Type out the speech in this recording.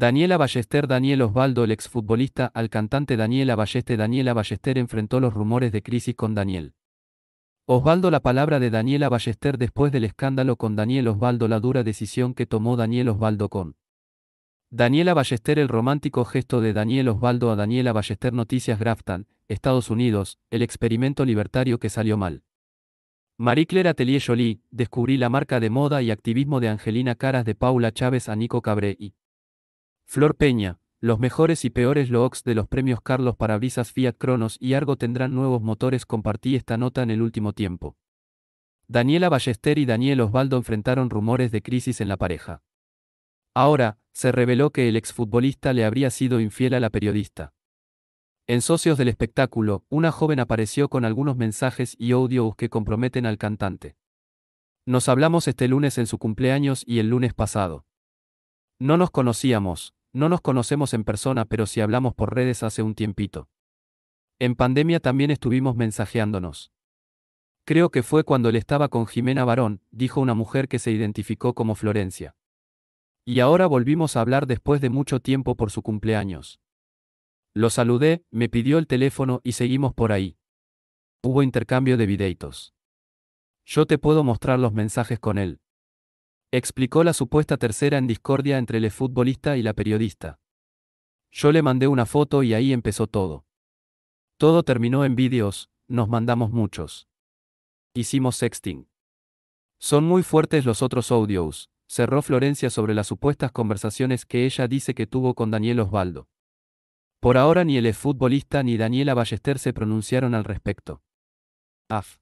Daniela Ballester Daniel Osvaldo el exfutbolista al cantante Daniela Ballester Daniela Ballester enfrentó los rumores de crisis con Daniel. Osvaldo la palabra de Daniela Ballester después del escándalo con Daniel Osvaldo la dura decisión que tomó Daniel Osvaldo con. Daniela Ballester el romántico gesto de Daniel Osvaldo a Daniela Ballester Noticias Grafton, Estados Unidos, el experimento libertario que salió mal. Marie Claire Atelier Jolie, descubrí la marca de moda y activismo de Angelina Caras de Paula Chávez a Nico Cabré y Flor Peña, los mejores y peores logs de los premios Carlos Parabrisas Fiat Cronos y Argo tendrán nuevos motores. Compartí esta nota en el último tiempo. Daniela Ballester y Daniel Osvaldo enfrentaron rumores de crisis en la pareja. Ahora, se reveló que el exfutbolista le habría sido infiel a la periodista. En Socios del Espectáculo, una joven apareció con algunos mensajes y audios que comprometen al cantante. Nos hablamos este lunes en su cumpleaños y el lunes pasado. No nos conocíamos, no nos conocemos en persona, pero sí hablamos por redes hace un tiempito. En pandemia también estuvimos mensajeándonos. Creo que fue cuando él estaba con Jimena Barón, dijo una mujer que se identificó como Florencia. Y ahora volvimos a hablar después de mucho tiempo por su cumpleaños. Lo saludé, me pidió el teléfono y seguimos por ahí. Hubo intercambio de videitos. Yo te puedo mostrar los mensajes con él. Explicó la supuesta tercera en discordia entre el futbolista y la periodista. Yo le mandé una foto y ahí empezó todo. Todo terminó en vídeos, nos mandamos muchos. Hicimos sexting. Son muy fuertes los otros audios, cerró Florencia sobre las supuestas conversaciones que ella dice que tuvo con Daniel Osvaldo. Por ahora ni el futbolista ni Daniela Ballester se pronunciaron al respecto. AF.